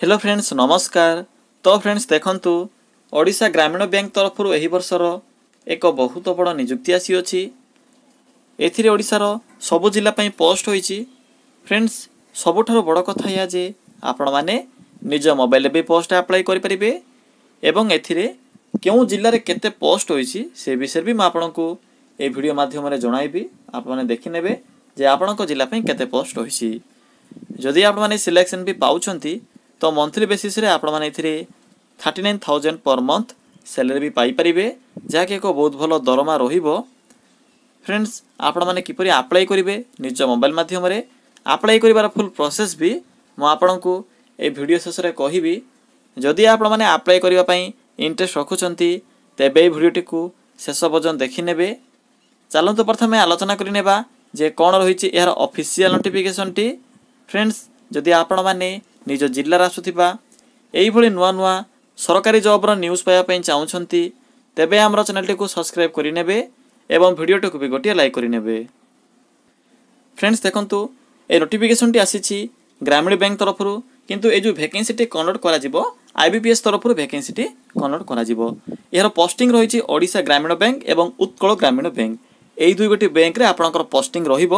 hello friends ନମସ୍କାର ତ friends ଦେଖନ୍ତୁ ଓଡ଼ିଶା ଗ୍ରାମୀଣ ବ୍ୟାଙ୍କ ତରଫରୁ ଏହି ବର୍ଷର ଏକ ବହୁତ ବଡ଼ ନିଯୁକ୍ତି ଆସିଅଛି ଏଥିରେ ଓଡ଼ିଶାର ସବୁ ଜିଲ୍ଲା ପାଇଁ ପୋଷ୍ଟ ହୋଇଛି ଫ୍ରେଣ୍ଡସ୍ ସବୁଠାରୁ ବଡ଼ କଥା ଏହା ଯେ ଆପଣମାନେ ନିଜ ମୋବାଇଲରେ ବି ପୋଷ୍ଟ ଆପ୍ଲାଏ କରିପାରିବେ ଏବଂ ଏଥିରେ କେଉଁ ଜିଲ୍ଲାରେ କେତେ ପୋଷ୍ଟ ହୋଇଛି ସେ ବିଷୟରେ ବି ମୁଁ ଆପଣଙ୍କୁ ଏହି ଭିଡ଼ିଓ ମାଧ୍ୟମରେ ଜଣାଇବି ଆପଣମାନେ ଦେଖିନେବେ ଯେ ଆପଣଙ୍କ ଜିଲ୍ଲା ପାଇଁ କେତେ ପୋଷ୍ଟ ହୋଇଛି ଯଦି ଆପଣମାନେ ସିଲେକ୍ସନ୍ ବି ପାଉଛନ୍ତି ତ ମନ୍ଥଲି ବେସିସ୍ରେ ଆପଣମାନେ ଏଥିରେ thirty nine thousand per month salary ବି ପାଇପାରିବେ ଯାହାକି ଏକ ବହୁତ ଭଲ ଦରମା ରହିବ ଫ୍ରେଣ୍ଡସ୍ ଆପଣମାନେ କିପରି ଆପ୍ଲାଏ କରିବେ ନିଜ ମୋବାଇଲ ମାଧ୍ୟମରେ ଆପ୍ଲାଏ କରିବାର ଫୁଲ୍ ପ୍ରୋସେସ୍ ବି ମୁଁ ଆପଣଙ୍କୁ ଏ ଭିଡ଼ିଓ ଶେଷରେ କହିବି ଯଦି ଆପଣମାନେ ଆପ୍ଲାଏ କରିବା ପାଇଁ ଇଣ୍ଟରେଷ୍ଟ ରଖୁଛନ୍ତି ତେବେ ଏଇ ଭିଡ଼ିଓଟିକୁ ଶେଷ ପର୍ଯ୍ୟନ୍ତ ଦେଖିନେବେ ଚାଲନ୍ତୁ ପ୍ରଥମେ ଆଲୋଚନା କରିନେବା ଯେ କ'ଣ ରହିଛି ଏହାର ଅଫିସିଆଲ୍ ନୋଟିଫିକେସନ୍ଟି ଫ୍ରେଣ୍ଡସ୍ ଯଦି ଆପଣମାନେ ନିଜ ଜିଲ୍ଲାରେ ଆସୁଥିବା ଏହିଭଳି ନୂଆ ନୂଆ ସରକାରୀ ଜବ୍ର ନ୍ୟୁଜ୍ ପାଇବା ପାଇଁ ଚାହୁଁଛନ୍ତି ତେବେ ଆମର ଚ୍ୟାନେଲ୍ଟିକୁ ସବସ୍କ୍ରାଇବ୍ କରିନେବେ ଏବଂ ଭିଡ଼ିଓଟିକୁ ବି ଗୋଟିଏ ଲାଇକ୍ କରିନେବେ ଫ୍ରେଣ୍ଡସ୍ ଦେଖନ୍ତୁ ଏ ନୋଟିଫିକେସନ୍ଟି ଆସିଛି ଗ୍ରାମୀଣ ବ୍ୟାଙ୍କ ତରଫରୁ କିନ୍ତୁ ଏ ଯେଉଁ ଭେକେନ୍ସିଟି କଣ୍ଡକ୍ଟ କରାଯିବ ଆଇ ଆଇବିପିଏସ୍ ତରଫରୁ ଭେକେନ୍ସିଟି କନଭର୍ଟ କରାଯିବ ଏହାର ପୋଷ୍ଟିଂ ରହିଛି ଓଡ଼ିଶା ଗ୍ରାମୀଣ ବ୍ୟାଙ୍କ ଏବଂ ଉତ୍କଳ ଗ୍ରାମୀଣ ବ୍ୟାଙ୍କ ଏହି ଦୁଇ ଗୋଟି ବ୍ୟାଙ୍କରେ ଆପଣଙ୍କର ପୋଷ୍ଟିଂ ରହିବ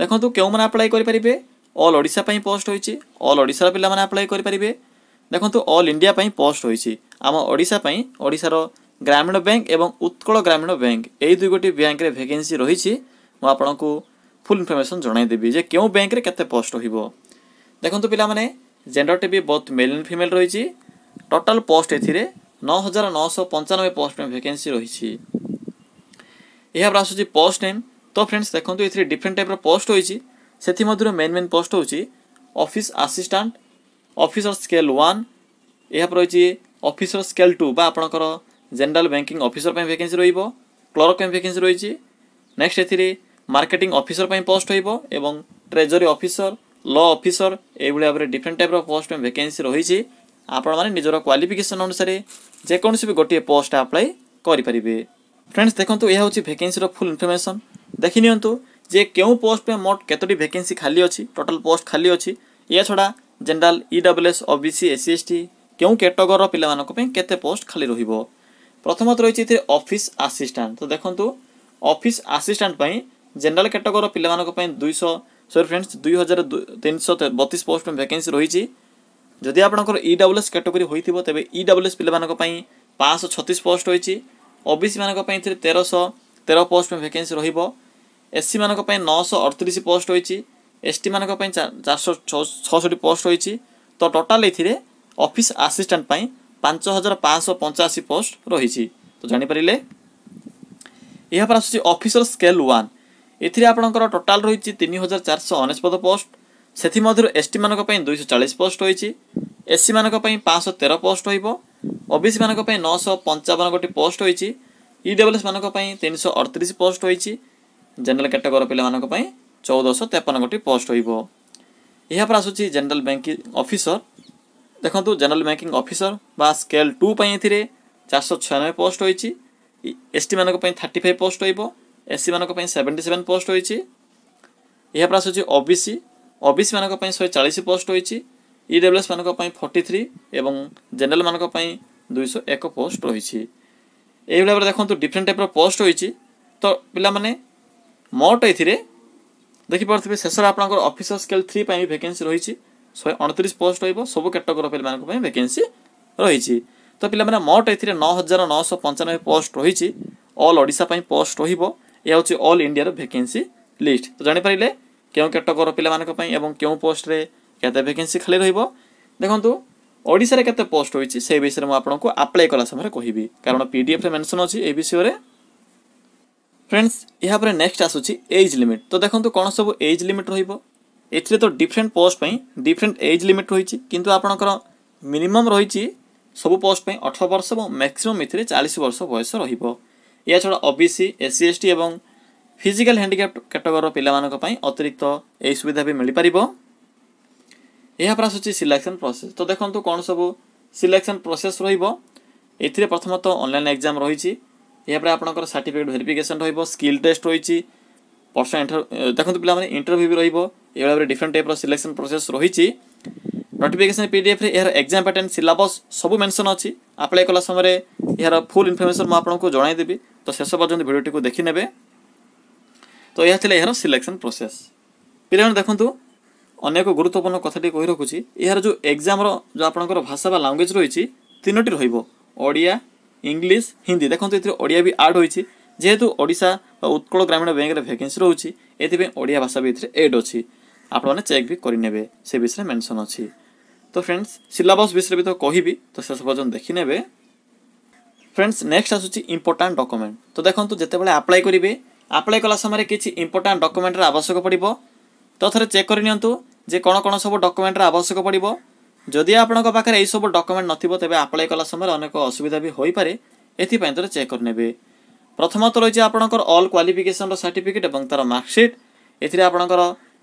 ଦେଖନ୍ତୁ କେଉଁମାନେ ଆପ୍ଲାଏ କରିପାରିବେ অল ওড়িশা পাই পোস্ট হয়েছে অল ওড়িশার পিলামানে আপ্লাই করিপারে দেখন্তু অল ইন্ডিয়া পাই পোস্ট হয়েছে আম ওড়িশা পাই ওড়িশার গ্রামীণ ব্যাঙ্ক এবং উৎকল গ্রামীণ ব্যাঙ্ক এই দুই গোটি ব্যাঙ্করে ভ্যাকেন্সি রয়েছে মু আপনার ফুল ইনফরমেসন জনাইদেবি যে কেউ ব্যাঙ্করে কেতে পোস্ট রহব দেখুন পিলামানে জেন্ডরটি বি বোথ মেল এন্ড ফিমেল রয়েছে টোটাল পোস্ট এথিরে নয় হাজার নশো পঞ্চানবে পোস্ট পাই ভ্যাকেন্সি রয়েছে এবার আসুচি পোস্ট নেম তো ফ্রেন্ডস দেখুন এর ডিফরেন্ট টাইপর পোস্ট রয়েছে ସେଥିମଧ୍ୟରୁ ମେନ୍ ମେନ୍ ପୋଷ୍ଟ ହେଉଛି office assistant officer scale one ଏହା ରହିଛି ଅଫିସର ସ୍କେଲ୍ ଟୁ ବା ଆପଣଙ୍କର ଜେନେରାଲ୍ ବ୍ୟାଙ୍କିଂ ଅଫିସର ପାଇଁ ଭ୍ୟାକେନ୍ସି ରହିବ କ୍ଲର୍କ ପାଇଁ ଭେକେନ୍ସି ରହିଛି ନେକ୍ସଟ ଏଥିରେ ମାର୍କେଟିଂ ଅଫିସର ପାଇଁ ପୋଷ୍ଟ ରହିବ ଏବଂ ଟ୍ରେଜରୀ ଅଫିସର ଲ ଅଫିସର ଏଇଭଳି ଭାବରେ ଡିଫରେଣ୍ଟ ଟାଇପ୍ର ପୋଷ୍ଟ ପାଇଁ ଭ୍ୟାକେନ୍ସି ରହିଛି ଆପଣମାନେ ନିଜର କ୍ୱାଲିଫିକେସନ୍ ଅନୁସାରେ ଯେକୌଣସି ବି ଗୋଟିଏ ପୋଷ୍ଟ ଆପ୍ଲାଏ କରିପାରିବେ ଫ୍ରେଣ୍ଡସ୍ ଦେଖନ୍ତୁ ଏହା ହେଉଛି ଭ୍ୟାକେନ୍ସିର ଫୁଲ୍ ଇନଫର୍ମେସନ୍ ଦେଖିନିଅନ୍ତୁ ଯେ କେଉଁ ପୋଷ୍ଟ ପାଇଁ ମୋଟ କେତୋଟି ଭେକେନ୍ସି ଖାଲି ଅଛି ଟୋଟାଲ୍ ପୋଷ୍ଟ ଖାଲି ଅଛି ଏହା ଛଡ଼ା general E W S O B C S C S T କେଉଁ କ୍ୟାଟେଗୋରୀର ପିଲାମାନଙ୍କ ପାଇଁ କେତେ ପୋଷ୍ଟ ଖାଲି ରହିବ ପ୍ରଥମତଃ ରହିଛି ଏଥିରେ ଅଫିସ୍ ଆସିଷ୍ଟାଣ୍ଟ ତ ଦେଖନ୍ତୁ ଅଫିସ୍ ଆସିଷ୍ଟାଣ୍ଟ ପାଇଁ ଜେନେରାଲ୍ କ୍ୟାଟେଗୋରୀର ପିଲାମାନଙ୍କ ପାଇଁ ଦୁଇଶହ ସରି ଫ୍ରେଣ୍ଡସ୍ ଦୁଇ ହଜାର ତିନିଶହ ବତିଶ ପୋଷ୍ଟ ପାଇଁ ଭେକେନ୍ସି ରହିଛି ଯଦି ଆପଣଙ୍କର ଇ ଡବ୍ଲ୍ୟୁ ଏସ୍ କ୍ୟାଟେଗୋରୀ ହୋଇଥିବ ତେବେ ଇ ଡବ୍ଲ୍ୟୁ ଏସ୍ ପିଲାମାନଙ୍କ ପାଇଁ ପାଞ୍ଚଶହ ଛତିଶ ପୋଷ୍ଟ ରହିଛି ଓବିସିମାନଙ୍କ ପାଇଁ ଏଥିରେ ତେରଶହ ତେର ପୋଷ୍ଟ ପାଇଁ ଭେକେନ୍ସି ରହିବ ଏସ୍ସି ମାନଙ୍କ ପାଇଁ ନଅଶହ ଅଠତିରିଶ ପୋଷ୍ଟ ହୋଇଛି ଏସ୍ ଟି ମାନଙ୍କ ପାଇଁ ଚାରିଶହ ଛଅଷଠି ପୋଷ୍ଟ ହୋଇଛି ତ ଟୋଟାଲ୍ ଏଥିରେ ଅଫିସ୍ ଆସିଷ୍ଟାଣ୍ଟ ପାଇଁ ପାଞ୍ଚ ହଜାର ପାଞ୍ଚଶହ ପଞ୍ଚାଅଶୀ ପୋଷ୍ଟ ରହିଛି ତ ଜାଣିପାରିଲେ ଏହାପରେ ଆସୁଛି ଅଫିସର ସ୍କେଲ୍ ୱାନ୍ ଏଥିରେ ଆପଣଙ୍କର ଟୋଟାଲ୍ ରହିଛି ତିନି ହଜାର ଚାରିଶହ ଅନେଶ୍ୱତ ପୋଷ୍ଟ ସେଥିମଧ୍ୟରୁ ଏସ୍ ଟି ମାନଙ୍କ ପାଇଁ ଦୁଇଶହ ଚାଳିଶ ପୋଷ୍ଟ ହୋଇଛି ଏସ୍ ସି ମାନଙ୍କ ପାଇଁ ପାଞ୍ଚଶହ ତେର ପୋଷ୍ଟ ରହିବ ଓ ବି ସି ମାନଙ୍କ ପାଇଁ ନଅଶହ ପଞ୍ଚାବନ ଗୋଟି ପୋଷ୍ଟ ହୋଇଛି ଇ ମାନଙ୍କ ପାଇଁ ତିନିଶହ ଅଠତିରିଶ ପୋଷ୍ଟ ହୋଇଛି ଜେନେରାଲ କାଟେଗୋର ପିଲାମାନଙ୍କ ପାଇଁ ଚଉଦଶହ ତେପନ ଗୋଟି ପୋଷ୍ଟ ରହିବ ଏହାପରେ ଆସୁଛି ଜେନେରାଲ ବ୍ୟାଙ୍କିଂ ଅଫିସର ଦେଖନ୍ତୁ ଜେନେରାଲ ବ୍ୟାଙ୍କିଂ ଅଫିସର ବା ସ୍କେଲ୍ ଟୁ ପାଇଁ ଏଥିରେ ଚାରିଶହ ଛୟାନବେ ପୋଷ୍ଟ ରହିଛି ଏସ୍ଟିମାନଙ୍କ ପାଇଁ ଥାର୍ଟି ଫାଇଭ୍ ପୋଷ୍ଟ ରହିବ ଏସ୍ସିମାନଙ୍କ ପାଇଁ ସେଭେଣ୍ଟି ସେଭେନ୍ ପୋଷ୍ଟ ରହିଛି ଏହାପରେ ଆସୁଛି ଓ ବି ସି ଓ ବି ସିମାନଙ୍କ ପାଇଁ ଶହେ ଚାଳିଶ ପୋଷ୍ଟ ରହିଛି ଇ ଡବ୍ଲ୍ୟୁଏସ୍ମାନଙ୍କ ପାଇଁ ଫର୍ଟି ଥ୍ରୀ ଏବଂ ଜେନେରାଲମାନଙ୍କ ପାଇଁ ଦୁଇଶହ ଏକ ପୋଷ୍ଟ ରହିଛି ଏଇଭଳି ଭାବରେ ଦେଖନ୍ତୁ ଡିଫରେଣ୍ଟ ଟାଇପ୍ର ପୋଷ୍ଟ ରହିଛି ତ ପିଲାମାନେ ମଟ୍ ଏଥିରେ ଦେଖିପାରୁଥିବେ ଶେଷରେ ଆପଣଙ୍କର ଅଫିସର ସ୍କେଲ୍ ଥ୍ରୀ ପାଇଁ ବି ଭେକେନ୍ସି ରହିଛି ଶହେ ଅଣତିରିଶ ପୋଷ୍ଟ ରହିବ ସବୁ କ୍ୟାଟଗୋର ପିଲାମାନଙ୍କ ପାଇଁ ଭେକେନ୍ସି ରହିଛି ତ ପିଲାମାନେ ମଟ୍ ଏଥିରେ ନଅ ହଜାର ନଅଶହ ପଞ୍ଚାନବେ ପୋଷ୍ଟ ରହିଛି ଅଲ୍ ଓଡ଼ିଶା ପାଇଁ ପୋଷ୍ଟ ରହିବ ଏହା ହେଉଛି ଅଲ୍ ଇଣ୍ଡିଆର ଭେକେନ୍ସି লিষ্ট তো জাঁপারে কেউ ক্যাটগোর পিলা এবং কেউ পোস্টরে কেতে ভ্যাকেন্সি খালি রহব দেখুন ওড়শার কেতে পোস্ট হয়েছে সেই বিষয়ে আপনার আপ্লাই কলা সময় কহবি কারণ পিডিএফ মেনশন অ বিষয়ে ফ্রেন্ডস ଏହାପରେ ନେକ୍ସଟ ଆସୁଛି ଏଜ୍ ଲିମିଟ୍ ତ ଦେଖନ୍ତୁ କ'ଣ ସବୁ ଏଜ୍ ଲିମିଟ୍ ରହିବ ଏଥିରେ ତ ଡିଫରେଣ୍ଟ ପୋଷ୍ଟ ପାଇଁ ଡିଫରେଣ୍ଟ ଏଜ୍ ଲିମିଟ୍ ରହିଛି କିନ୍ତୁ ଆପଣଙ୍କର ମିନିମମ୍ ରହିଛି ସବୁ ପୋଷ୍ଟ ପାଇଁ ଅଠର ବର୍ଷ ଏବଂ ମ୍ୟାକ୍ସିମମ୍ ଏଥିରେ ଚାଳିଶ ବର୍ଷ ବୟସ ରହିବ ଏହା ଛଡ଼ା O B C S C S T ଏବଂ ଫିଜିକାଲ ହ୍ୟାଣ୍ଡିକ୍ୟାପ୍ କ୍ୟାଟେଗୋରିର ପିଲାମାନଙ୍କ ପାଇଁ ଅତିରିକ୍ତ ଏହି ସୁବିଧା ବି ମିଳିପାରିବ ଏହାପରେ ଆସୁଛି ସିଲେକ୍ସନ୍ ପ୍ରୋସେସ୍ ତ ଦେଖନ୍ତୁ କ'ଣ ସବୁ ସିଲେକ୍ସନ୍ ପ୍ରୋସେସ୍ ରହିବ ଏଥିରେ ପ୍ରଥମତଃ ଅନଲାଇନ୍ ଏକ୍ଜାମ୍ ରହିଛି ଏହାପରେ ଆପଣଙ୍କର ସାର୍ଟିଫିକେଟ୍ ଭେରିଫିକେସନ୍ ରହିବ ସ୍କିଲ୍ ଟେଷ୍ଟ ରହିଛି ପର୍ସନାଲ୍ ଦେଖନ୍ତୁ ପିଲାମାନେ ଇଣ୍ଟରଭ୍ୟୁ ବି ରହିବ ଏଇଭଳି ଭାବରେ ଡିଫରେଣ୍ଟ ଟାଇପ୍ର ସିଲେକ୍ସନ୍ ପ୍ରୋସେସ୍ ରହିଛି ନୋଟିଫିକେସନ୍ ପି ଡି ଏଫ୍ରେ ଏହାର ଏକ୍ଜାମ୍ ପ୍ୟାଟର୍ନ ସିଲାବସ୍ ସବୁ ମେନ୍ସନ୍ ଅଛି ଆପ୍ଲାଏ କଲା ସମୟରେ ଏହାର ଫୁଲ୍ ଇନଫର୍ମେସନ୍ ମୁଁ ଆପଣଙ୍କୁ ଜଣାଇଦେବି ତ ଶେଷ ପର୍ଯ୍ୟନ୍ତ ଭିଡ଼ିଓଟିକୁ ଦେଖିନେବେ ତ ଏହା ଥିଲା ଏହାର ସିଲେକ୍ସନ୍ ପ୍ରୋସେସ୍ ପିଲାମାନେ ଦେଖନ୍ତୁ ଅନ୍ୟ ଏକ ଗୁରୁତ୍ୱପୂର୍ଣ୍ଣ କଥାଟି କହି ରଖୁଛି ଏହାର ଯେଉଁ ଏକ୍ଜାମ୍ର ଯେଉଁ ଆପଣଙ୍କର ଭାଷା ବା ଲାଙ୍ଗୁଏଜ୍ ରହିଛି ତିନୋଟି ରହିବ ଓଡ଼ିଆ ইংলিশ হিন্দি দেখুন এতে ওড়িয়া বি আড হয়েছে যেহেতু ওড়শা বা উৎকল গ্রামীণ ব্যাঙ্কের ভ্যাকেন্সি রয়েছে এতে ওড়িয়া ভাষা বি এতে এড অছি আপনার চেক বি করে নেবে সে বিষয়ে মেনশন অছি তো ফ্রেন্ডস সিলাবস বিষয়ে বি তো কহিবি তো শেষ পর্যন্ত দেখি নেবে ফ্রেন্ডস নেক্সট আসুচি ইম্পর্টাট ডকুমেন্ট তো দেখুন যেতবে আপ্লাই করবে আপ্লাই কলা সময় কিছু ইম্পর্টাট ডকুমেন্টর আবশ্যক পড়ব তো থরে চেক করে নিউ যে কোণ কোণ সব ডকুমেন্টর আবশ্যক পড়ব ଯଦି ଆପଣଙ୍କ ପାଖରେ ଏହିସବୁ ଡକ୍ୟୁମେଣ୍ଟ ନଥିବ ତେବେ ଆପ୍ଲାଏ କଲା ସମୟରେ ଅନେକ ଅସୁବିଧା ବି ହୋଇପାରେ ଏଥିପାଇଁ ତ ଚେକ୍ କରିନେବେ ପ୍ରଥମତଃ ରହିଛି ଆପଣଙ୍କର ଅଲ୍ କ୍ୱାଲିଫିକେସନ୍ର ସାର୍ଟିଫିକେଟ୍ ଏବଂ ତା'ର ମାର୍କସିଟ୍ ଏଥିରେ ଆପଣଙ୍କର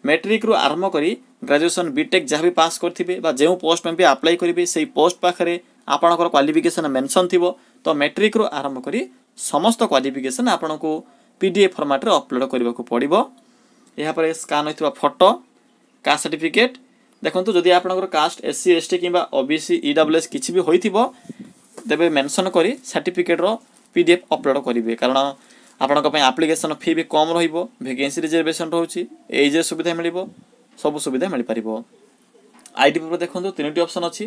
ମେଟ୍ରିକ୍ରୁ ଆରମ୍ଭ କରି ଗ୍ରାଜୁଏସନ୍ ବିଟେକ୍ ଯାହା ବି ପାସ୍ କରିଥିବେ ବା ଯେଉଁ ପୋଷ୍ଟ ପାଇଁ ବି ଆପ୍ଲାଏ କରିବେ ସେଇ ପୋଷ୍ଟ ପାଖରେ ଆପଣଙ୍କର କ୍ୱାଲିଫିକେସନ୍ ମେନ୍ସନ୍ ଥିବ ତ ମେଟ୍ରିକ୍ରୁ ଆରମ୍ଭ କରି ସମସ୍ତ କ୍ୱାଲିଫିକେସନ୍ ଆପଣଙ୍କୁ ପି ଡି ଏଫ୍ ଫର୍ମାଟ୍ରେ ଅପଲୋଡ଼୍ କରିବାକୁ ପଡ଼ିବ ଏହାପରେ ସ୍କାନ୍ ହୋଇଥିବା ଫଟୋ କାଷ୍ଟ ସାର୍ଟିଫିକେଟ୍ দেখুন যদি আপনার কাস্ট এসসি এসটি কিংবা ওবিসি ইডব্লুএস কিছু বি হয়েছিল তেবে মেনশন করে সার্টিফিকেটর পিডিএফ অপলোড করবে কারণ আপনার আপ্লিকেসন ফি বি কম রহব ভ্যাকেন্সি রিজর্ভেসন রয়েছে এইজে সুবিধা মিলব সবু সুবিধা মিপার আইডিপি দেখুন তিনোটি অপসন অছি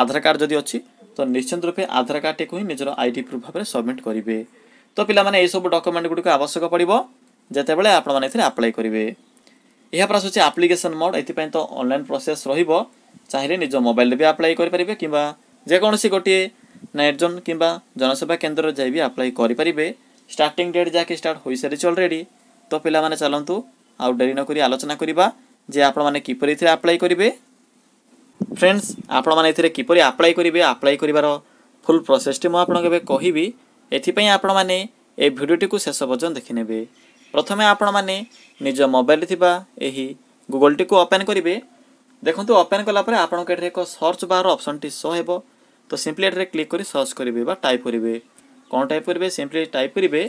আধার কার্ড যদি অছি তো নিশ্চিত রূপে আধার কার্ডটিকে হি নিজের আইডি প্রুফ ভাবে সবমিট করবে তো পিলা মানে এইসব ডকুমেন্ট গুড়ি আবশ্যক পড়ব যেতবে আপনার এতে আপ্লাই করবে ଏହାପରେ ଆସୁଛି ଆପ୍ଲିକେସନ୍ ମୋଡ଼୍ ଏଥିପାଇଁ ତ ଅନଲାଇନ୍ ପ୍ରୋସେସ୍ ରହିବ ଚାହିଁଲେ ନିଜ ମୋବାଇଲ୍ରେ ବି ଆପ୍ଲାଏ କରିପାରିବେ କିମ୍ବା ଯେକୌଣସି ଗୋଟିଏ ନେଟ୍ ଜୋନ୍ କିମ୍ବା ଜନସେବା କେନ୍ଦ୍ରରେ ଯାଇ ବି ଆପ୍ଲାଏ କରିପାରିବେ ଷ୍ଟାର୍ଟିଂ ଡେଟ୍ ଯାହାକି ଷ୍ଟାର୍ଟ ହୋଇସାରିଛି ଅଲରେଡ଼ି ତ ପିଲାମାନେ ଚାଲନ୍ତୁ ଆଉ ଡେରି ନକରି ଆଲୋଚନା କରିବା ଯେ ଆପଣମାନେ କିପରି ଏଥିରେ ଆପ୍ଲାଏ କରିବେ ଫ୍ରେଣ୍ଡସ୍ ଆପଣମାନେ ଏଥିରେ କିପରି ଆପ୍ଲାଏ କରିବେ ଆପ୍ଲାଏ କରିବାର ଫୁଲ୍ ପ୍ରୋସେସ୍ଟି ମୁଁ ଆପଣଙ୍କୁ ଏବେ କହିବି ଏଥିପାଇଁ ଆପଣମାନେ ଏ ଭିଡ଼ିଓଟିକୁ ଶେଷ ପର୍ଯ୍ୟନ୍ତ ଦେଖିନେବେ ପ୍ରଥମେ ଆପଣମାନେ ନିଜ ମୋବାଇଲରେ ଥିବା ଏହି ଗୁଗଲ୍ଟିକୁ ଓପେନ୍ କରିବେ ଦେଖନ୍ତୁ ଓପେନ୍ କଲା ପରେ ଆପଣଙ୍କ ଏଠାରେ ଏକ ସର୍ଚ୍ଚ ବାର୍ ଅପସନ୍ଟି ଶୋ ହେବ ତ ସିମ୍ପଲି ଏଠାରେ କ୍ଲିକ୍ କରି ସର୍ଚ୍ଚ କରିବେ ବା ଟାଇପ୍ କରିବେ କ'ଣ ଟାଇପ୍ କରିବେ ସିମ୍ପଲି ଟାଇପ୍ କରିବେ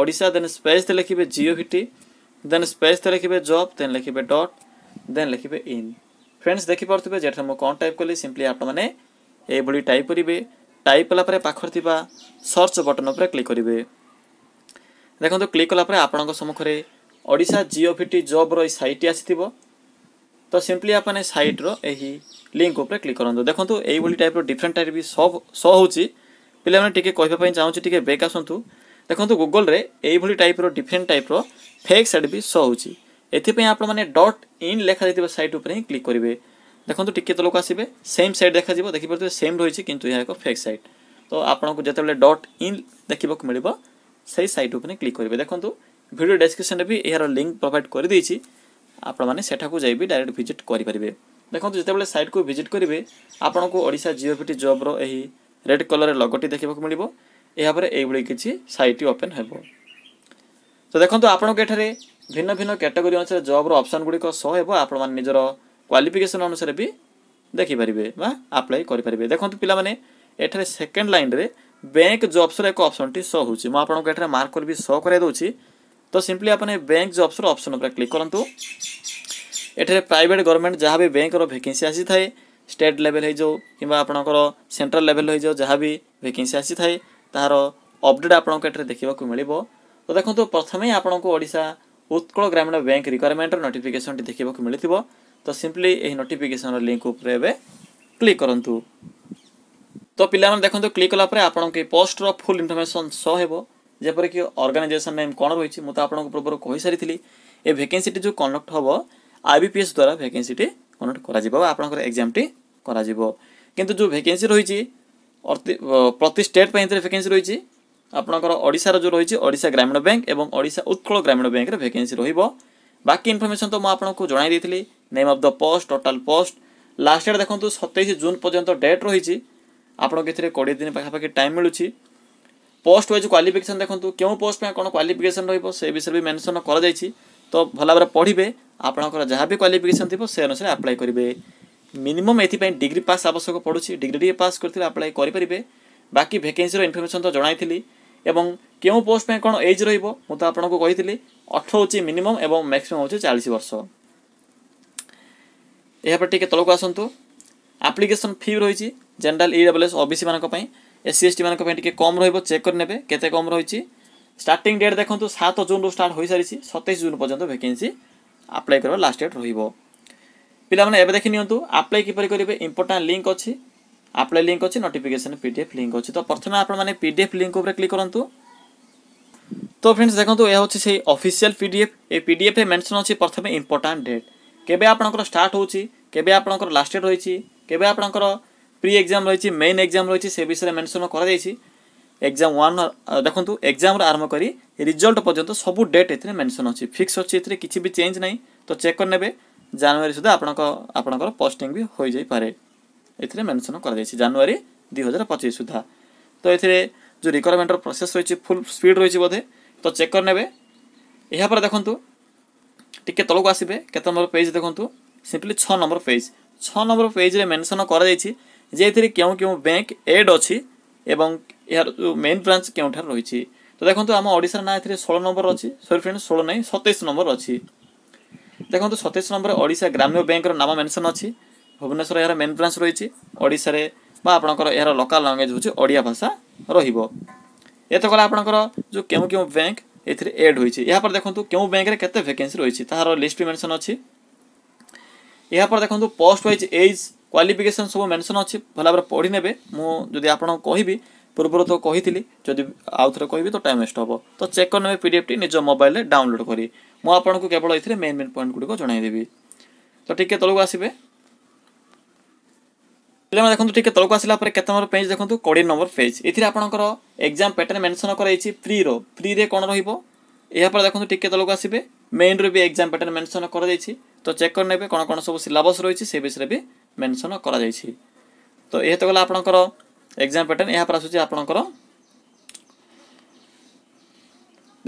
ଓଡ଼ିଶା ଦେନ୍ ସ୍ପେସ୍ରେ ଲେଖିବେ ଜିଓ ଭିଟି ଦେନ୍ ସ୍ପେସ୍ରେ ଲେଖିବେ ଜବ୍ ଦେନ୍ ଲେଖିବେ ଡଟ୍ ଦେନ୍ ଲେଖିବେ ଇନ୍ ଫ୍ରେଣ୍ଡସ୍ ଦେଖିପାରୁଥିବେ ଯେଠାରେ ମୁଁ କ'ଣ ଟାଇପ୍ କଲି ସିମ୍ପଲି ଆପଣମାନେ ଏଇଭଳି ଟାଇପ୍ କରିବେ ଟାଇପ୍ କଲା ପରେ ପାଖରେ ଥିବା ସର୍ଚ୍ଚ ବଟନ୍ ଉପରେ କ୍ଲିକ୍ କରିବେ ଦେଖନ୍ତୁ କ୍ଲିକ୍ କଲାପରେ ଆପଣଙ୍କ ସମ୍ମୁଖରେ ଓଡ଼ିଶା ଜିଓଭିଟି ଜବ୍ର ଏହି ସାଇଟ୍ ଆସିଥିବ ତ ସିମ୍ପଲି ଆପଣ ସାଇଟ୍ର ଏହି ଲିଙ୍କ ଉପରେ କ୍ଲିକ୍ କରନ୍ତୁ ଦେଖନ୍ତୁ ଏଇଭଳି ଟାଇପ୍ର ଡିଫରେଣ୍ଟ ଟାଇପ୍ ବି ସବ୍ ସୋ ହେଉଛି ପିଲାମାନେ ଟିକେ କହିବା ପାଇଁ ଚାହୁଁଛି ଟିକେ ବେକ୍ ଆସନ୍ତୁ ଦେଖନ୍ତୁ ଗୁଗଲ୍ରେ ଏଇଭଳି ଟାଇପ୍ର ଡିଫରେଣ୍ଟ ଟାଇପ୍ର ଫେକ୍ ସାଇଟ୍ ବି ସୋ ହେଉଛି ଏଥିପାଇଁ ଆପଣମାନେ ଡଟ୍ ଇନ୍ ଲେଖାଯାଇଥିବା ସାଇଟ୍ ଉପରେ ହିଁ କ୍ଲିକ୍ କରିବେ ଦେଖନ୍ତୁ ଟିକେ ତଳକୁ ଆସିବେ ସେମ୍ ସାଇଟ୍ ଦେଖାଯିବ ଦେଖିପାରୁଥିବେ ସେମ୍ ରହିଛି କିନ୍ତୁ ଏହା ଏକ ଫେକ୍ ସାଇଟ୍ ତ ଆପଣଙ୍କୁ ଯେତେବେଳେ ଡଟ୍ ଇନ୍ ଦେଖିବାକୁ ମିଳିବ সেই সাইট উপরে ক্লিক করবে দেখন্তু ভিডিও ডেসক্রিপশনে বি এর লিঙ্ক প্রোভাইড করে দিয়েছি ଆପଣମାନେ ସେଠାକୁ ଯାଇ ବି ଡାଇରେକ୍ଟ ଭିଜିଟ୍ କରିପାରିବେ ଦେଖନ୍ତୁ ଯେତେବେଳେ ସାଇଟ୍କୁ ଭିଜିଟ୍ କରିବେ ଆପଣଙ୍କୁ ଓଡ଼ିଶା ଜିଓପିଟି ଜବ୍ର ଏହି ରେଡ୍ କଲର୍ର ଲଗୋଟି ଦେଖିବାକୁ ମିଳିବ ଏହାପରେ ଏଇଭଳି କିଛି ସାଇଟ୍ ଓପେନ୍ ହେବ ତ ଦେଖନ୍ତୁ ଆପଣଙ୍କୁ ଏଠାରେ ଭିନ୍ନ ଭିନ୍ନ କ୍ୟାଟେଗୋରୀ ଅନୁସାରେ ଜବ୍ର ଅପସନ୍ ଗୁଡ଼ିକ ସହ ହେବ ଆପଣମାନେ ନିଜର କ୍ୱାଲିଫିକେସନ୍ ଅନୁସାରେ ବି ଦେଖିପାରିବେ ବା ଆପ୍ଲାଏ କରିପାରିବେ ଦେଖନ୍ତୁ ପିଲାମାନେ ଏଠାରେ ସେକେଣ୍ଡ ଲାଇନ୍ରେ ବ୍ୟାଙ୍କ ଜବ୍ସର ଏକ ଅପସନଟି ଶୋ ହେଉଛି ମୁଁ ଆପଣଙ୍କୁ ଏଠାରେ ମାର୍କ କରିବି ଶୋ କରାଇ ଦେଉଛି ତ ସିମ୍ପଲି ଆପଣ ବ୍ୟାଙ୍କ ଜବ୍ସର ଅପସନ୍ ଉପରେ କ୍ଲିକ୍ କରନ୍ତୁ ଏଠାରେ ପ୍ରାଇଭେଟ୍ ଗଭର୍ଣ୍ଣମେଣ୍ଟ ଯାହା ବି ବ୍ୟାଙ୍କର ଭେକେନ୍ସି ଆସିଥାଏ ଷ୍ଟେଟ୍ ଲେଭେଲ୍ ହେଇଯାଉ କିମ୍ବା ଆପଣଙ୍କର ସେଣ୍ଟ୍ରାଲ୍ ଲେଭେଲ୍ ହେଇଯାଉ ଯାହା ବି ଭେକେନ୍ସି ଆସିଥାଏ ତାହାର ଅପଡ଼େଟ୍ ଆପଣଙ୍କୁ ଏଠାରେ ଦେଖିବାକୁ ମିଳିବ ତ ଦେଖନ୍ତୁ ପ୍ରଥମେ ଆପଣଙ୍କୁ ଓଡ଼ିଶା ଉତ୍କଳ ଗ୍ରାମୀଣ ବ୍ୟାଙ୍କ ରିକ୍ୱାରମେଣ୍ଟର ନୋଟିଫିକେସନ୍ଟି ଦେଖିବାକୁ ମିଳିଥିବ ତ ସିମ୍ପଲି ଏହି ନୋଟିଫିକେସନ୍ର ଲିଙ୍କ୍ ଉପରେ ଏବେ କ୍ଲିକ୍ କରନ୍ତୁ ତ ପିଲାମାନେ ଦେଖନ୍ତୁ କ୍ଲିକ୍ କଲା ପରେ ଆପଣଙ୍କୁ ଏଇ ପୋଷ୍ଟର ଫୁଲ୍ ଇନଫର୍ମେସନ୍ ସହ ହେବ ଯେପରିକି ଅର୍ଗାନାଇଜେସନ୍ ନେମ୍ କ'ଣ ରହିଛି ମୁଁ ତ ଆପଣଙ୍କୁ ପୂର୍ବରୁ କହିସାରିଥିଲି ଏ ଭେକେନ୍ସିଟି ଯେଉଁ କଣ୍ଡକ୍ଟ ହେବ ଆଇ ବି ପି ଏସ୍ ଦ୍ୱାରା ଭେକେନ୍ସିଟି କଣ୍ଡକ୍ଟ କରାଯିବ ବା ଆପଣଙ୍କର ଏକ୍ଜାମ୍ଟି କରାଯିବ କିନ୍ତୁ ଯେଉଁ ଭେକେନ୍ସି ରହିଛି ପ୍ରତି ଷ୍ଟେଟ୍ ପାଇଁ ଏଥିରେ ଭେକେନ୍ସି ରହିଛି ଆପଣଙ୍କର ଓଡ଼ିଶାର ଯେଉଁ ରହିଛି ଓଡ଼ିଶା ଗ୍ରାମୀଣ ବ୍ୟାଙ୍କ ଏବଂ ଓଡ଼ିଶା ଉତ୍କଳ ଗ୍ରାମୀଣ ବ୍ୟାଙ୍କରେ ଭେକେନ୍ସି ରହିବ ବାକି ଇନଫର୍ମେସନ୍ ତ ମୁଁ ଆପଣଙ୍କୁ ଜଣାଇ ଦେଇଥିଲି name of the post total post last date ଦେଖନ୍ତୁ ସତେଇଶ ଜୁନ୍ ପର୍ଯ୍ୟନ୍ତ ଡେଟ୍ ରହିଛି ଆପଣଙ୍କ ଏଥିରେ କୋଡ଼ିଏ ଦିନ ପାଖାପାଖି ଟାଇମ୍ ମିଳୁଛି ପୋଷ୍ଟ ୱାଇଜ୍ କ୍ୱାଲିଫିକେସନ୍ ଦେଖନ୍ତୁ କେଉଁ ପୋଷ୍ଟ ପାଇଁ କ'ଣ କ୍ୱାଲିଫିକେସନ୍ ରହିବ ସେ ବିଷୟରେ ବି ମେନସନ୍ କରାଯାଇଛି ତ ଭଲ ଭାବରେ ପଢ଼ିବେ ଆପଣଙ୍କର ଯାହା ବି କ୍ୱାଲିଫିକେସନ୍ ଥିବ ସେ ଅନୁସାରେ ଆପ୍ଲାଏ କରିବେ ମିନିମମ୍ ଏଥିପାଇଁ ଡିଗ୍ରୀ ପାସ୍ ଆବଶ୍ୟକ ପଡ଼ୁଛି ଡିଗ୍ରୀ ଟିକେ ପାସ୍ କରିଥିଲେ ଆପ୍ଲାଏ କରିପାରିବେ ବାକି ଭେକେନ୍ସିର ଇନଫର୍ମେସନ୍ ତ ଜଣାଇଥିଲି ଏବଂ କେଉଁ ପୋଷ୍ଟ ପାଇଁ କ'ଣ ଏଜ୍ ରହିବ ମୁଁ ତ ଆପଣଙ୍କୁ କହିଥିଲି ଅଠର ହେଉଛି ମିନିମମ୍ ଏବଂ ମ୍ୟାକ୍ସିମମ୍ ହେଉଛି ଚାଳିଶ ବର୍ଷ ଏହାପରେ ଟିକେ ତଳକୁ ଆସନ୍ତୁ ଆପ୍ଲିକେସନ୍ ଫି ରହିଛି general E W S OBC মান এসসি এসটি মান টিকি কম রহব চেক করে নেবে কেতে কম রয়েছে স্টার্টিং ডেট দেখুন সাত জুন রু স্টার্ট হয়ে সারিছি সতেইশ জুন পর্যন্ত ভ্যাকেন্সি আপ্লাই করবার লাস্ট ডেট রহব পিলামানে এবে দেখি নিয়ন্তু আপ্লাই কিপরি করবে ইম্পর্টাট লিঙ্ক অছি আপ্লাই লিঙ্ক অছি নোটিফিকেশন পিডিএফ লিঙ্ক অছি তো প্রথমে আপনার পিডিএফ লিঙ্ক উপরে ক্লিক করতু তো ফ্রেন্ডস দেখুন এ হচ্ছে সেই অফিসিয়াল পিডিএফ এই পিডিএফে মেনশন অছি প্রথমে ইম্পর্টাট ডেট কেবে আপনার স্টার্ট হচ্ছে কেবে আপনার লাস্ট ডেট রয়েছে কেবে আপনার প্রি এক্সাম রয়েছে মেইন এক্সাম রয়েছে সে বিষয়ে মেনশন করা করাযাইছি এক্সাম ওয়ান দেখুন এক্সাম আরম্ভ করে রিজল্ট পর্যন্ত সবু ডেট এতে মেনশন অছি ফিক্স অছি এতে কিছু বি চেঞ্জ নাই তো চেক করে নেবে জানুয়ারি সুদ্ধা আপনার আপনার পোস্টিং বি হয়ে যাই পারে এতে মেনশন করা করাযাইছি জানুয়ারি দুই হাজার পঁচিশ সুদ্ধা তো এতে যে রিকোয়ারমেন্টর প্রসেস রয়েছে ফুল স্পিড রয়েছে বোধে তো চেক করে নেবে এপরে দেখুন টিকি তলক আসবে কত নম্বর পেজ দেখুন সিম্পলি ছ নম্বর পেজ ছ নম্বর পেজরে মেনশন করা করাযাইছি ଯେ ଏଥିରେ କେଉଁ କେଉଁ ବ୍ୟାଙ୍କ ଏଡ୍ ଅଛି ଏବଂ ଏହାର ଯେଉଁ ମେନ୍ ବ୍ରାଞ୍ଚ କେଉଁଠାରେ ରହିଛି ତ ଦେଖନ୍ତୁ ଆମ ଓଡ଼ିଶାର ନାଁ ଏଥିରେ ଷୋହଳ ନମ୍ବର ଅଛି ସରି ଫ୍ରେଣ୍ଡ ଷୋହଳ ନାହିଁ ସତେଇଶ ନମ୍ବର ଅଛି ଦେଖନ୍ତୁ ସତେଇଶ ନମ୍ବର ଓଡ଼ିଶା ଗ୍ରାମ୍ୟ ବ୍ୟାଙ୍କର ନାମ ମେନସନ୍ ଅଛି ଭୁବନେଶ୍ୱର ଏହାର ମେନ୍ ବ୍ରାଞ୍ଚ ରହିଛି ଓଡ଼ିଶାରେ ବା ଆପଣଙ୍କର ଏହାର ଲୋକାଲ୍ ଲାଙ୍ଗୁଏଜ୍ ହେଉଛି ଓଡ଼ିଆ ଭାଷା ରହିବ ଏତ ଗଲା ଆପଣଙ୍କର ଯେଉଁ କେଉଁ କେଉଁ ବ୍ୟାଙ୍କ ଏଥିରେ ଏଡ୍ ହୋଇଛି ଏହାପରେ ଦେଖନ୍ତୁ କେଉଁ ବ୍ୟାଙ୍କରେ କେତେ ଭେକେନ୍ସି ରହିଛି ତାହାର ଲିଷ୍ଟ ବି ମେନସନ୍ ଅଛି ଏହାପରେ ଦେଖନ୍ତୁ ପୋଷ୍ଟ ୱାଇଜ୍ ଏଜ୍ କ୍ୱାଲିଫିକେସନ୍ ସବୁ ମେନସନ୍ ଅଛି ଭଲ ଭାବରେ ପଢ଼ିନେବେ ମୁଁ ଯଦି ଆପଣଙ୍କୁ କହିବି ପୂର୍ବରୁ ତ କହିଥିଲି ଯଦି ଆଉ ଥରେ କହିବି ତ ଟାଇମ୍ ୱେଷ୍ଟ ହେବ ତ ଚେକ୍ କରିନେବେ ପି ଡି ଏଫ୍ଟି ନିଜ ମୋବାଇଲରେ ଡାଉନଲୋଡ଼୍ କରି ମୁଁ ଆପଣଙ୍କୁ କେବଳ ଏଥିରେ ମେନ୍ ମେନ୍ ପଏଣ୍ଟ ଗୁଡ଼ିକ ଜଣାଇଦେବି ତ ଟିକେ ତଳକୁ ଆସିବେ ପିଲାମାନେ ଦେଖନ୍ତୁ ଟିକେ ତଳକୁ ଆସିଲା ପରେ କେତେ ନମ୍ବର ପେଜ୍ ଦେଖନ୍ତୁ କୋଡ଼ିଏ ନମ୍ବର ପେଜ୍ ଏଥିରେ ଆପଣଙ୍କର ଏକ୍ଜାମ୍ ପ୍ୟାଟର୍ନ ମେନସନ୍ କରାଯାଇଛି ପ୍ରିର ପ୍ରିରେ କ'ଣ ରହିବ ଏହାପରେ ଦେଖନ୍ତୁ ଟିକେ ତଳକୁ ଆସିବେ ମେନ୍ରୁ ବି ଏକ୍ଜାମ୍ ପ୍ୟାଟର୍ନ ମେନସନ୍ କରାଯାଇଛି ତ ଚେକ୍ କରିନେବେ କ'ଣ କ'ଣ ସବୁ ସିଲାବସ୍ ରହିଛି ସେ ବିଷୟରେ ବି ମେନସନ୍ କରାଯାଇଛି ତ ଏହା ତ ଗଲା ଆପଣଙ୍କର ଏକ୍ଜାମ୍ ପ୍ୟାଟର୍ନ ଏହାପରେ ଆସୁଛି ଆପଣଙ୍କର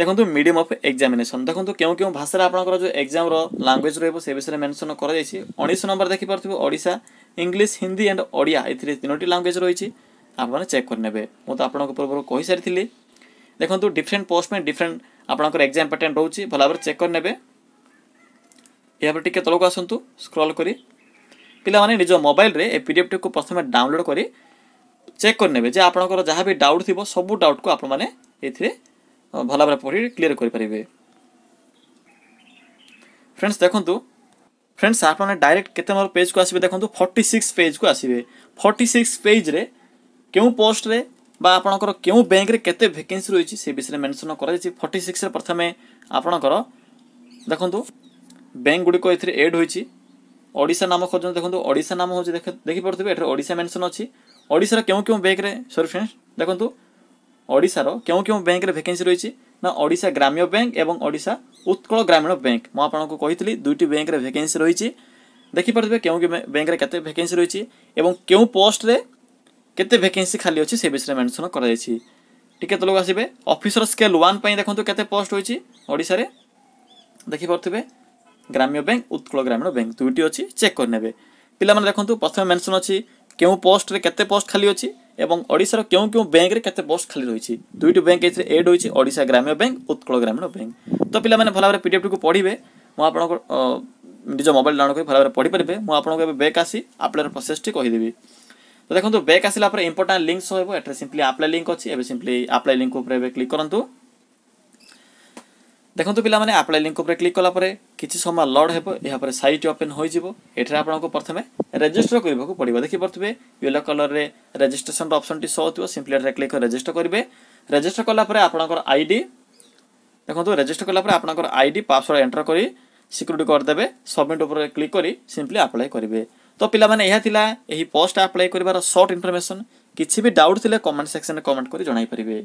ଦେଖନ୍ତୁ ମିଡ଼ିୟମ୍ ଅଫ୍ ଏକ୍ଜାମିନେସନ୍ ଦେଖନ୍ତୁ କେଉଁ କେଉଁ ଭାଷାରେ ଆପଣଙ୍କର ଯେଉଁ ଏକ୍ଜାମ୍ର ଲାଙ୍ଗୁଏଜ୍ ରହିବ ସେ ବିଷୟରେ ମେନସନ୍ କରାଯାଇଛି ଉଣେଇଶ ନମ୍ବର ଦେଖିପାରୁଥିବେ ଓଡ଼ିଶା ଇଂଲିଶ ହିନ୍ଦୀ ଆଣ୍ଡ ଓଡ଼ିଆ ଏଥିରେ ତିନୋଟି ଲାଙ୍ଗୁଏଜ୍ ରହିଛି ଆପଣମାନେ ଚେକ୍ କରିନେବେ ମୁଁ ତ ଆପଣଙ୍କ ପୂର୍ବରୁ କହିସାରିଥିଲି ଦେଖନ୍ତୁ ଡିଫରେଣ୍ଟ ପୋଷ୍ଟ ପାଇଁ ଡିଫରେଣ୍ଟ ଆପଣଙ୍କର ଏକ୍ଜାମ୍ ପ୍ୟାଟର୍ନ ରହୁଛି ଭଲ ଭାବରେ ଚେକ୍ କରିନେବେ ଏହାପରେ ଟିକେ ତଳକୁ ଆସନ୍ତୁ ସ୍କ୍ରଲ୍ କରି ପିଲାମାନେ ନିଜ ମୋବାଇଲରେ ଏ ପିଡ଼ିଏଫ୍ଟିକୁ ପ୍ରଥମେ ଡାଉନଲୋଡ଼୍ କରି ଚେକ୍ କରିନେବେ ଯେ ଆପଣଙ୍କର ଯାହା ବି ଡାଉଟ୍ ଥିବ ସବୁ ଡାଉଟ୍କୁ ଆପଣମାନେ ଏଥିରେ ଭଲ ଭାବରେ ପଢ଼ି କ୍ଲିଅର୍ କରିପାରିବେ ଫ୍ରେଣ୍ଡସ୍ ଦେଖନ୍ତୁ ଫ୍ରେଣ୍ଡସ୍ ଆପଣମାନେ ଡାଇରେକ୍ଟ କେତେ ନମ୍ବର ପେଜ୍କୁ ଆସିବେ ଦେଖନ୍ତୁ ଫର୍ଟି ସିକ୍ସ ପେଜ୍କୁ ଆସିବେ ଫର୍ଟି ସିକ୍ସ ପେଜ୍ରେ କେଉଁ ପୋଷ୍ଟରେ বা আপনার কেউ ব্যাঙ্করে কেতে ভ্যাকেন্সি রয়েছে সে বিষয়ে মেনশন করা যাই ফর্টি সিক্সরে প্রথমে আপনার দেখুন ব্যাঙ্কগুড়ি এর এড হয়েছে ଓଡ଼ିଶା ନାମ ଖୋଜନ୍ତୁ ଦେଖନ୍ତୁ ଓଡ଼ିଶା ନାମ ହେଉଛି ଦେଖ ଦେଖିପାରୁଥିବେ ଏଠାରେ ଓଡ଼ିଶା ମେନସନ୍ ଅଛି ଓଡ଼ିଶାର କେଉଁ କେଉଁ ବ୍ୟାଙ୍କରେ ସରି ଫ୍ରେଣ୍ଡସ୍ ଦେଖନ୍ତୁ ଓଡ଼ିଶାର କେଉଁ କେଉଁ ବ୍ୟାଙ୍କରେ ଭେକେନ୍ସି ରହିଛି ନା ଓଡ଼ିଶା ଗ୍ରାମ୍ୟ ବ୍ୟାଙ୍କ ଏବଂ ଓଡ଼ିଶା ଉତ୍କଳ ଗ୍ରାମୀଣ ବ୍ୟାଙ୍କ ମୁଁ ଆପଣଙ୍କୁ କହିଥିଲି ଦୁଇଟି ବ୍ୟାଙ୍କରେ ଭେକେନ୍ସି ରହିଛି ଦେଖିପାରୁଥିବେ କେଉଁ ବ୍ୟାଙ୍କରେ କେତେ ଭେକେନ୍ସି ରହିଛି ଏବଂ କେଉଁ ପୋଷ୍ଟରେ କେତେ ଭେକେନ୍ସି ଖାଲି ଅଛି ସେ ବିଷୟରେ ମେନସନ୍ କରାଯାଇଛି ଟିକେ ତଳକୁ ଆସିବେ ଅଫିସର ସ୍କେଲ୍ ୱାନ୍ ପାଇଁ ଦେଖନ୍ତୁ କେତେ ପୋଷ୍ଟ ରହିଛି ଓଡ଼ିଶାରେ ଦେଖିପାରୁଥିବେ ଗ୍ରାମ୍ୟ ବ୍ୟାଙ୍କ ଉତ୍କଳ ଗ୍ରାମୀଣ ବ୍ୟାଙ୍କ ଦୁଇଟି ଅଛି ଚେକ୍ କରିନେବେ ପିଲାମାନେ ଦେଖନ୍ତୁ ପ୍ରଥମେ ମେନସନ୍ ଅଛି କେଉଁ ପୋଷ୍ଟରେ କେତେ ପୋଷ୍ଟ ଖାଲି ଅଛି ଏବଂ ଓଡ଼ିଶାର କେଉଁ କେଉଁ ବ୍ୟାଙ୍କରେ କେତେ ପୋଷ୍ଟ ଖାଲି ରହିଛି ଦୁଇଟି ବ୍ୟାଙ୍କ ଏଥିରେ ଏଡ୍ ହୋଇଛି ଓଡ଼ିଶା ଗ୍ରାମ୍ୟ ବ୍ୟାଙ୍କ ଉତ୍କଳ ଗ୍ରାମୀଣ ବ୍ୟାଙ୍କ ତ ପିଲାମାନେ ଭଲ ଭାବରେ ପିଡିଏଫ୍ଟିକୁ ପଢ଼ିବେ ମୁଁ ଆପଣଙ୍କ ନିଜ ମୋବାଇଲ ଡାଉନଲୋଡ଼ କରି ଭଲ ଭାବରେ ପଢ଼ିପାରିବେ ମୁଁ ଆପଣଙ୍କୁ ଏବେ ବ୍ୟାକ୍ ଆସି ଆପ୍ଲାଏର ପ୍ରୋସେସଟି କହିଦେବି ତ ଦେଖନ୍ତୁ ବ୍ୟାକ୍ ଆସିଲା ପରେ ଇମ୍ପୋର୍ଟାଣ୍ଟ ଲିଙ୍କ ସହ ହେବ ଏଠାରେ ସିମ୍ପଲି ଆପ୍ଲାଏ ଲିଙ୍କ ଅଛି ଏବେ ସିମ୍ପଲି ଆପ୍ଲାଏ ଲିଙ୍କ ଉପରେ ଏବେ କ୍ଲିକ୍ କରନ୍ତୁ ଦେଖନ୍ତୁ ପିଲାମାନେ ଆପ୍ଲାଏ ଲିଙ୍କ ଉପରେ କ୍ଲିକ୍ କଲା ପରେ କିଛି ସମୟ ଲୋଡ୍ ହେବ ଏହାପରେ ସାଇଟ୍ ଓପେନ୍ ହୋଇଯିବ ଏଠାରେ ଆପଣଙ୍କୁ ପ୍ରଥମେ ରେଜିଷ୍ଟର କରିବାକୁ ପଡ଼ିବ ଦେଖିପାରୁଥିବେ ୟେଲୋ କଲର୍ରେ ରେଜିଷ୍ଟ୍ରେସନର ଅପସନ୍ଟି ସୋ ଥିବ ସିମ୍ପଲି ଏଠାରେ କ୍ଲିକ୍ କରି ରେଜିଷ୍ଟର କରିବେ ରେଜିଷ୍ଟର କଲା ପରେ ଆପଣଙ୍କର ଆଇଡି ଦେଖନ୍ତୁ ରେଜିଷ୍ଟର କଲା ପରେ ଆପଣଙ୍କର ଆଇଡି ପାସୱାର୍ଡ଼ ଏଣ୍ଟର କରି ସିକ୍ୟୁରିଟି କରିଦେବେ ସବମିଟ୍ ଉପରେ କ୍ଲିକ୍ କରି ସିମ୍ପଲି ଆପ୍ଲାଏ କରିବେ ତ ପିଲାମାନେ ଏହା ଥିଲା ଏହି ପୋଷ୍ଟ ଆପ୍ଲାଏ କରିବାର ସର୍ଟ ଇନଫର୍ମେସନ୍ କିଛି ବି ଡାଉଟ୍ ଥିଲେ କମେଣ୍ଟ ସେକ୍ସନରେ କମେଣ୍ଟ କରି ଜଣାଇପାରିବେ